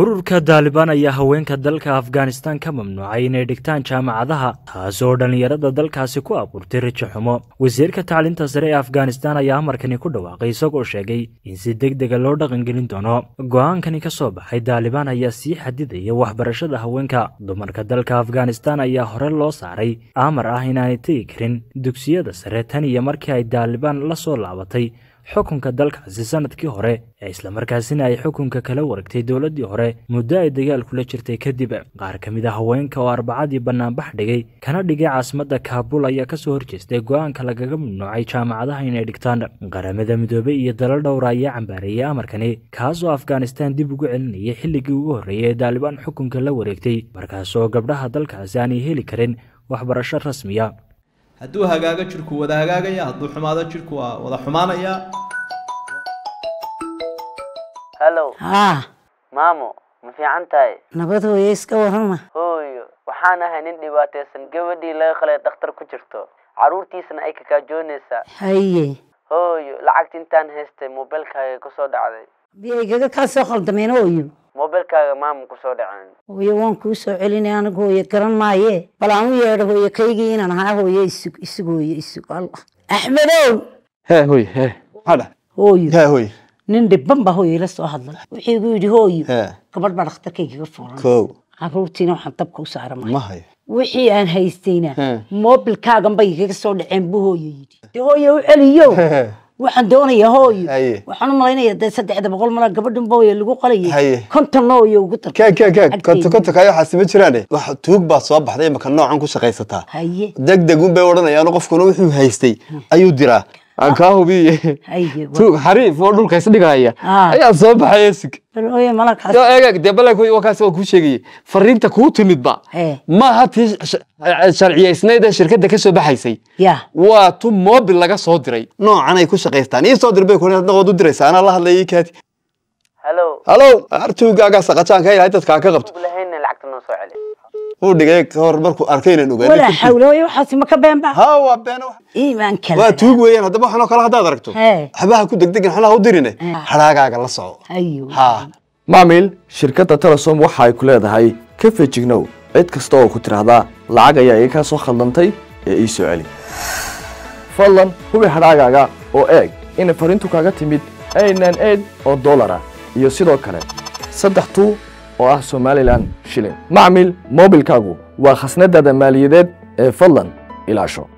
ururka daaliban ayaa haweenka dalka afghanistan ka mamnuucay inay dhigtaan jaamacadaha taas oo dhallinyarada dalkaasi ku abuurtay rajo xumo wasiirka tacliinta sare ee afghanistan ayaa amarkani ku dhawaaqay isagoo sheegay in si deg dega ah loo dhaqangelin doono go'aankani ka soo baxay daalibaan ayaa sii xadidaya waxbarashada haweenka dumarka dalka afghanistan ayaa hore loo saaray amar ah inaanay tegi karin dugsiyada sare tan iyo markii ay daaliban la soo laabatay xukunka dalkaasi sannadkii hore ee islamarkaasina ay xukunka kala wareegtay dowladii hore muddo ay dagaal kula jirtay kadib qaar ka mid a ah haweenka oo arbacadii bannaanbax dhigay kana dhigay caasimadda kaabul ayaa ka kasoo horjeestay go'aanka lagaga mamnuucay jaamacadaha inay dhigtaan qaramada midoobey iyo dalal dhowra ayaa cambaareeyey amarkani kaas oo afghanistan dib ugu celinayay xilligii ugu horreeyay ee daalibaan xukunka la wareegtay markaas oo gabdhaha dalkaasi aanay heli karin waxbarasho rasmiya hadduu hagaago jirku wada hagaagaya hadduu xumaado jirku waa wada xumaanaya ah. maamo ma fiican tahay nabad hooye iska warama hooyo waxaan ahay nin dhibaataysan gabadhii laga qalay dhakhtar ku jirto carruurtiisana ay kakaajoonaysaa haye hooyo lacagta intaan haystay moobeelkaaga kusoo dhacday biigaga kaa soo khaldameen hooyo moobeelkaaga maama kusoo dhaceen hooyo waan kuu soo celinay anigu hooyo garan maaye bal aan u yeedho hooyo kaygii inaan ahaa hooyo isug isug hooyo isug allah axmedow hee hooyo hee maxaa hooyo hee hooyo nin dhiban ba hooyo ila soo hadlay wuxuu igu yidhi hooyo gabadh baa dhakhtarkaygaga fuulan kow caruurtiina waxaan dabka u saara mahayo wixii aan haystayna moobilkaagan bay igaga soo dhaceen buu hooyo yidhi de hooye u celiyo waxaan doonaya hooyo waxaan u malaynaya saddexda boqol mala gabadhan booye lagu qalayay konton nooyo ugu dar jiraane eh? wax tuug baa soo baxday imaka noocan ku shaqaysataa deg deg un bay odhanayaano qofkuna wuxuu haystay hmm. ayuu diraa aan kaa hubiye hari foo dhulka is dhigahaya ayaa soo baxay esig de bal wakaas waan kuu sheegaye fariinta kuu timidba maaha tii sharciyaysnayd ee shirkadda ka soo baxaysay waa tu moobil laga soo diray noocan ay ku shaqaystaan ii soo dirbay ku hadda waad u diraysa anaa la hadlaya ii kaati halo artuugaagaa saqajaanka ilahay dadkaa ka qabto hudhigay markuu arkay inaan tuug weeyaan haddaba waxaan oo haddaad aragto waxbaha ku degdegan xolaha hadhaagaaga la soco ha maamil shirkadda telesom waxa ay ku leedahay ka feejignow cid kasta oo ku tidhaahdaa lacag ayaa iga kaa soo khaldantay ee ii soo celi fadlan hubi hadhaagaaga oo eeg inay fariintu kaaga timid aynan eed oo dollara iyo sidoo kale saddex tuu oo ah somalilan shilin macmil mobilkaagu waa khasnadaada maaliyadeed ee fadlan ilaasho